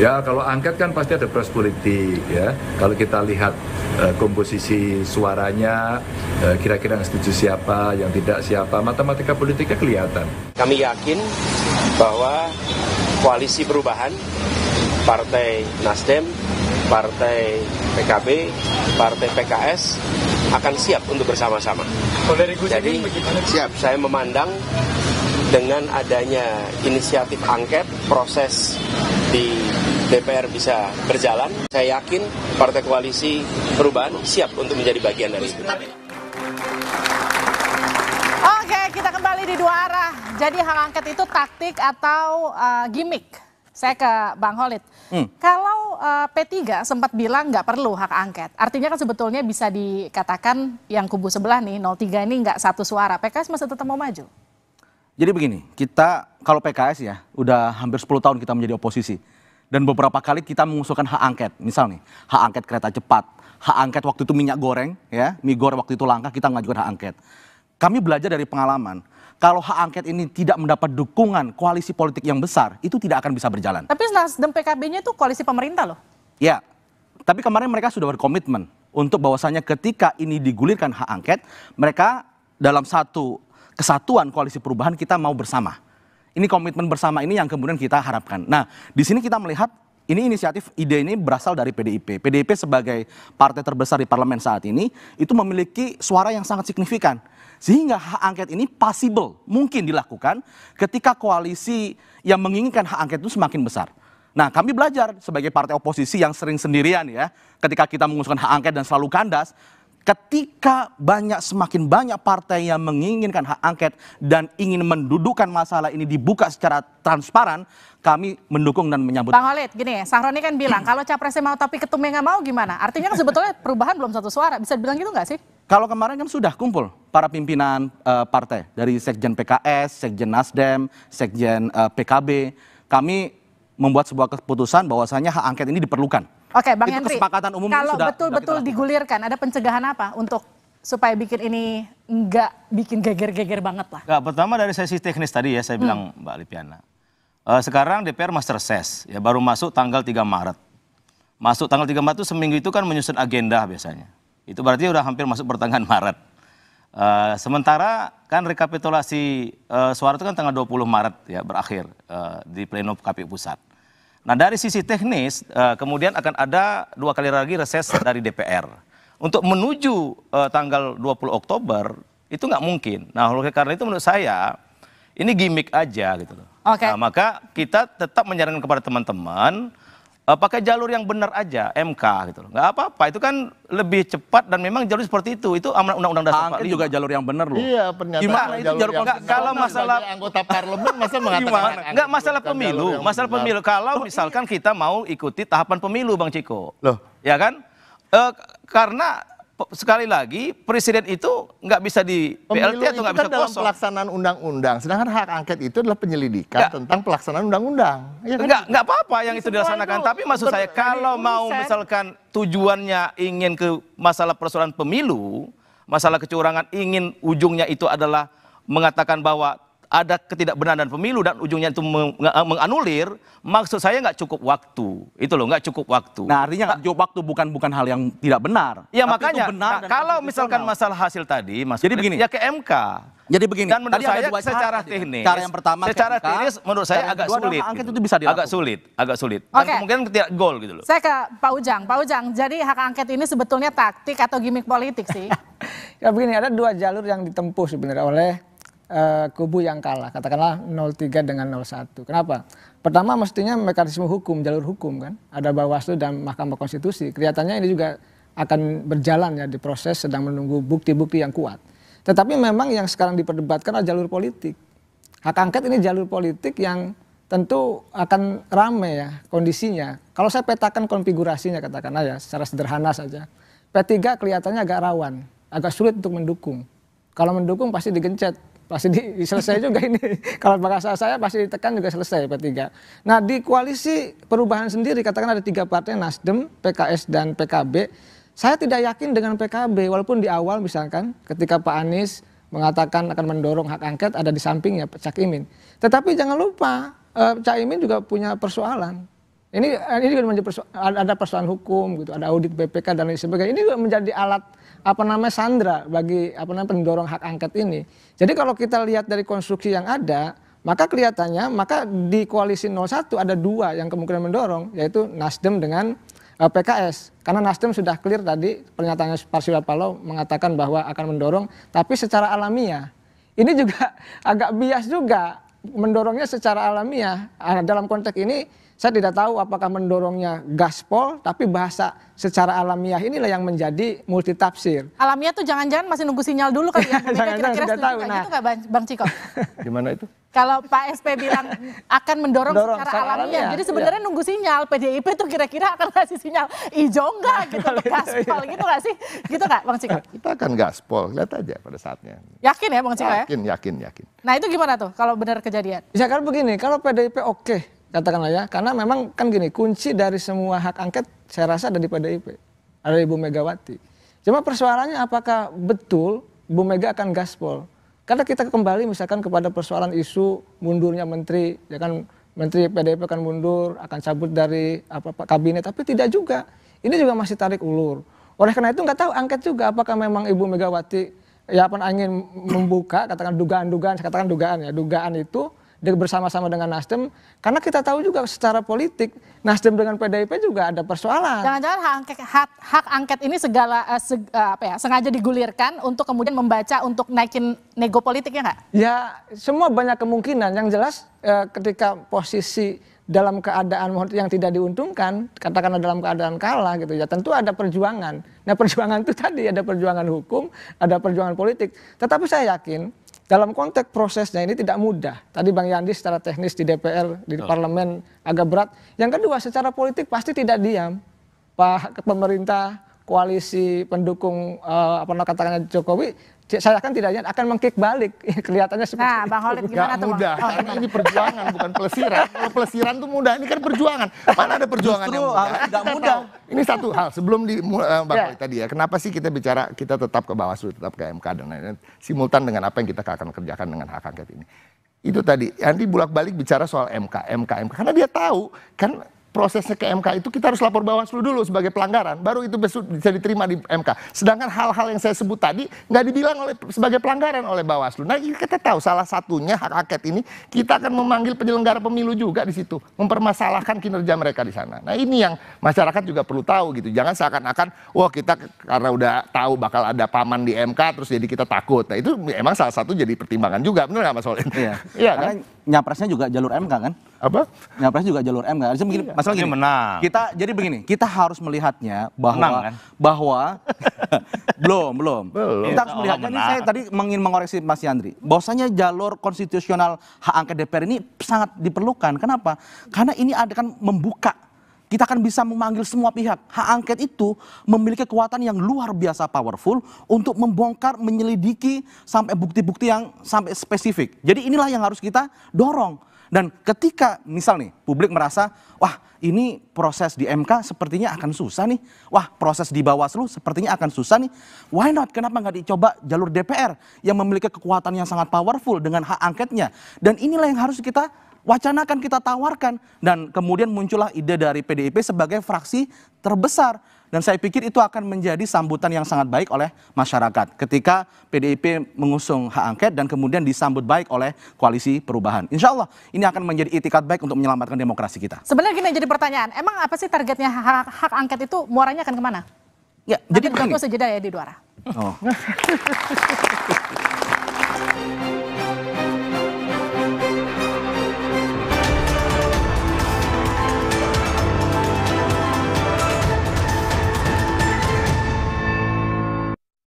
Ya kalau angket kan pasti ada proses politik ya. Kalau kita lihat uh, komposisi suaranya, eh, kira-kira yang setuju siapa, yang tidak siapa, matematika politiknya kelihatan. Kami yakin bahwa koalisi perubahan Partai Nasdem, Partai PKB, Partai PKS akan siap untuk bersama-sama. Jadi siap. Saya memandang dengan adanya inisiatif angket proses di DPR bisa berjalan. Saya yakin Partai Koalisi Perubahan siap untuk menjadi bagian dari itu. Oke, kita kembali di dua arah. Jadi hak angket itu taktik atau uh, gimmick? Saya ke Bang Holid. Hmm. Kalau uh, eh, P3 sempat bilang nggak perlu hak angket, artinya kan sebetulnya bisa dikatakan yang kubu sebelah nih 03 ini nggak satu suara. PKS masih tetap mau maju? Jadi begini, kita kalau PKS ya udah hampir 10 tahun kita menjadi oposisi dan beberapa kali kita mengusulkan hak angket. Misal nih, hak angket kereta cepat, hak angket waktu itu minyak goreng, ya, mie goreng waktu itu langka, kita mengajukan hak angket. Kami belajar dari pengalaman, kalau hak angket ini tidak mendapat dukungan koalisi politik yang besar, itu tidak akan bisa berjalan. Tapi Nasdem PKB-nya itu koalisi pemerintah loh. Ya, tapi kemarin mereka sudah berkomitmen untuk bahwasannya ketika ini digulirkan hak angket, mereka dalam satu kesatuan koalisi perubahan kita mau bersama. Ini komitmen bersama ini yang kemudian kita harapkan. Nah, di sini kita melihat ini inisiatif ide ini berasal dari PDIP. PDIP sebagai partai terbesar di parlemen saat ini itu memiliki suara yang sangat signifikan. Sehingga hak angket ini possible, mungkin dilakukan ketika koalisi yang menginginkan hak angket itu semakin besar. Nah, kami belajar sebagai partai oposisi yang sering sendirian ya, ketika kita mengusulkan hak angket dan selalu kandas, ketika banyak semakin banyak partai yang menginginkan hak angket dan ingin mendudukan masalah ini dibuka secara transparan, kami mendukung dan menyambut. Bang Khalid, gini ya, Sahroni kan bilang kalau capresnya mau tapi ketumnya nggak mau gimana? Artinya kan sebetulnya perubahan belum satu suara, bisa bilang gitu nggak sih? Kalau kemarin kan sudah kumpul para pimpinan uh, partai dari sekjen PKS, sekjen Nasdem, sekjen uh, eh, PKB, kami membuat sebuah keputusan bahwasanya hak angket ini diperlukan Oke, Bang Yandri. Kesepakatan umum kalau betul-betul digulirkan, ada pencegahan apa untuk supaya bikin ini nggak bikin geger-geger banget lah? Nah, pertama dari sesi teknis tadi ya saya hmm. bilang Mbak Lipiana. Uh, sekarang DPR master ses, ya baru masuk tanggal 3 Maret. Masuk tanggal 3 Maret itu seminggu itu kan menyusun agenda biasanya. Itu berarti udah hampir masuk pertengahan Maret. Uh, sementara kan rekapitulasi uh, suara itu kan tanggal 20 Maret ya berakhir uh, di pleno KPU pusat. Nah dari sisi teknis eh, kemudian akan ada dua kali lagi reses dari DPR. Untuk menuju eh, tanggal tanggal 20 Oktober itu nggak mungkin. Nah oleh karena itu menurut saya ini gimmick aja gitu loh. Okay. Nah, maka kita tetap menyarankan kepada teman-teman Eh, pakai jalur yang benar aja MK gitu loh. Enggak apa-apa, itu kan lebih cepat dan memang jalur seperti itu. Itu amanat undang-undang dasar Angket juga jalur yang benar loh. Iya, pernyataan gimana itu jalur enggak, kalau masalah anggota parlemen masa mengatakan enggak masalah pemilu, masalah benar. pemilu. Kalau misalkan kita mau ikuti tahapan pemilu Bang Ciko. Loh, ya kan? E, karena sekali lagi presiden itu nggak bisa di Pemilu PLT atau nggak bisa kan kosong. dalam pelaksanaan undang-undang. Sedangkan hak angket itu adalah penyelidikan gak. tentang pelaksanaan undang-undang. Ya kan? Nggak nggak apa-apa yang itu dilaksanakan. Tapi maksud saya kalau mau misalkan tujuannya ingin ke masalah persoalan pemilu, masalah kecurangan ingin ujungnya itu adalah mengatakan bahwa ada ketidakbenaran pemilu dan ujungnya itu meng eh, menganulir, maksud saya nggak cukup waktu. Itu loh, nggak cukup waktu. Nah, artinya nggak cukup waktu bukan bukan hal yang tidak benar. Ya Tapi makanya benar nah, kalau misalkan masalah hasil tadi, Mas Jadi begini. Ya ke MK. Jadi begini, dan menurut saya ada cara, secara teknis, cara yang pertama secara MK, teknis menurut saya agak sulit. Angket gitu. itu bisa dilakukan. Agak sulit, agak sulit. Dan okay. kemungkinan tidak gol gitu loh. Saya ke Pak Ujang, Pak Ujang. Jadi hak angket ini sebetulnya taktik atau gimmick politik sih? ya begini, ada dua jalur yang ditempuh sebenarnya oleh uh, kubu yang kalah, katakanlah 03 dengan 01. Kenapa? Pertama mestinya mekanisme hukum, jalur hukum kan, ada Bawaslu dan Mahkamah Konstitusi. Kelihatannya ini juga akan berjalan ya di proses sedang menunggu bukti-bukti yang kuat. Tetapi memang yang sekarang diperdebatkan adalah jalur politik. Hak angket ini jalur politik yang tentu akan rame ya kondisinya. Kalau saya petakan konfigurasinya katakanlah ya secara sederhana saja. P3 kelihatannya agak rawan, agak sulit untuk mendukung kalau mendukung pasti digencet pasti di, juga ini kalau bahasa saya pasti ditekan juga selesai P3 nah di koalisi perubahan sendiri katakan ada tiga partai Nasdem PKS dan PKB saya tidak yakin dengan PKB walaupun di awal misalkan ketika Pak Anies mengatakan akan mendorong hak angket ada di sampingnya Cak Imin tetapi jangan lupa eh, Cak Imin juga punya persoalan ini eh, ini juga menjadi persoalan, ada persoalan hukum gitu ada audit BPK dan lain sebagainya ini juga menjadi alat apa namanya sandra bagi apa namanya pendorong hak angket ini. Jadi kalau kita lihat dari konstruksi yang ada, maka kelihatannya maka di koalisi 01 ada dua yang kemungkinan mendorong yaitu Nasdem dengan eh, PKS karena Nasdem sudah clear tadi pernyataannya Pak Palo mengatakan bahwa akan mendorong tapi secara alamiah ini juga agak bias juga mendorongnya secara alamiah nah, dalam konteks ini saya tidak tahu apakah mendorongnya gaspol, tapi bahasa secara alamiah inilah yang menjadi multitafsir. Alamiah tuh jangan-jangan masih nunggu sinyal dulu kan? ya. Kira-kira tahu. Nah. Gitu gak Bang, Ciko? Gimana itu? Kalau Pak SP bilang akan mendorong Dorong, secara, alamiah. alamiah. Jadi iya. sebenarnya ya. nunggu sinyal PDIP tuh kira-kira akan kasih sinyal hijau enggak gitu untuk iya, iya, gaspol gitu gak sih? Gitu gak Bang Ciko? Kita akan gaspol, lihat aja pada saatnya. Yakin ya Bang Ciko yakin, ya? Yakin, yakin, yakin. Nah itu gimana tuh kalau benar kejadian? kan begini, kalau PDIP oke, okay, katakanlah ya karena memang kan gini kunci dari semua hak angket saya rasa ada di PDIP ada Ibu Megawati cuma persoalannya apakah betul Bu Mega akan gaspol karena kita kembali misalkan kepada persoalan isu mundurnya menteri ya kan menteri PDIP akan mundur akan cabut dari apa, pak kabinet tapi tidak juga ini juga masih tarik ulur oleh karena itu nggak tahu angket juga apakah memang Ibu Megawati ya apa angin membuka katakan dugaan-dugaan katakan dugaan ya dugaan itu bersama-sama dengan Nasdem karena kita tahu juga secara politik Nasdem dengan PDIP juga ada persoalan. Jangan-jangan hak angket, hak, hak angket ini segala uh, seg, uh, apa ya sengaja digulirkan untuk kemudian membaca untuk naikin nego politiknya, ya nggak? Ya semua banyak kemungkinan. Yang jelas uh, ketika posisi dalam keadaan yang tidak diuntungkan, katakanlah dalam keadaan kalah gitu ya, tentu ada perjuangan. Nah perjuangan itu tadi ada perjuangan hukum, ada perjuangan politik. Tetapi saya yakin dalam konteks prosesnya ini tidak mudah. Tadi Bang Yandi secara teknis di DPR, di oh. parlemen agak berat. Yang kedua secara politik pasti tidak diam. Pak pemerintah, koalisi pendukung eh, apa namanya katakannya Jokowi saya kan ingat akan mengkick balik kelihatannya seperti nah, Bang Holid, Gimana Gak tuh, mudah, oh, karena ini perjuangan bukan pelesiran. Kalau pelesiran tuh mudah, ini kan perjuangan. Mana ada perjuangan Justru, yang ah, mudah? Tidak mudah. Ini satu hal sebelum di uh, Bang ya. Holid tadi ya. Kenapa sih kita bicara kita tetap ke Bawaslu, tetap ke MK dan lain-lain simultan dengan apa yang kita akan kerjakan dengan hak angket ini. Itu tadi Andi bulak balik bicara soal MK, MK, MK karena dia tahu kan prosesnya ke MK itu kita harus lapor Bawaslu dulu sebagai pelanggaran, baru itu bisa diterima di MK. Sedangkan hal-hal yang saya sebut tadi nggak dibilang oleh sebagai pelanggaran oleh Bawaslu. Nah iya, kita tahu salah satunya hak angket ini kita akan memanggil penyelenggara pemilu juga di situ, mempermasalahkan kinerja mereka di sana. Nah ini yang masyarakat juga perlu tahu gitu, jangan seakan-akan wah kita karena udah tahu bakal ada paman di MK terus jadi kita takut. Nah itu emang salah satu jadi pertimbangan juga, benar nggak Mas Olin? Iya. iya kan? nyapresnya juga jalur MK kan? Apa? Nyapres juga jalur MK. Jadi begini, iya. masalah gini. Menang. Kita jadi begini, kita harus melihatnya bahwa menang, kan? bahwa belum, belum. belum. Kita harus iya, melihatnya ini saya tadi ingin mengoreksi Mas Yandri. Bahwasanya jalur konstitusional hak angket DPR ini sangat diperlukan. Kenapa? Karena ini ada kan membuka kita akan bisa memanggil semua pihak. Hak angket itu memiliki kekuatan yang luar biasa powerful untuk membongkar, menyelidiki sampai bukti-bukti yang sampai spesifik. Jadi inilah yang harus kita dorong. Dan ketika misal nih publik merasa, wah ini proses di MK sepertinya akan susah nih. Wah proses di Bawaslu sepertinya akan susah nih. Why not? Kenapa nggak dicoba jalur DPR yang memiliki kekuatan yang sangat powerful dengan hak angketnya. Dan inilah yang harus kita wacanakan kita tawarkan dan kemudian muncullah ide dari PDIP sebagai fraksi terbesar dan saya pikir itu akan menjadi sambutan yang sangat baik oleh masyarakat ketika PDIP mengusung hak angket dan kemudian disambut baik oleh koalisi perubahan. Insya Allah ini akan menjadi itikat baik untuk menyelamatkan demokrasi kita. Sebenarnya gini jadi pertanyaan, emang apa sih targetnya hak, hak angket itu muaranya akan kemana? Ya, Nanti jadi begini. Nanti ya di Duara. Oh.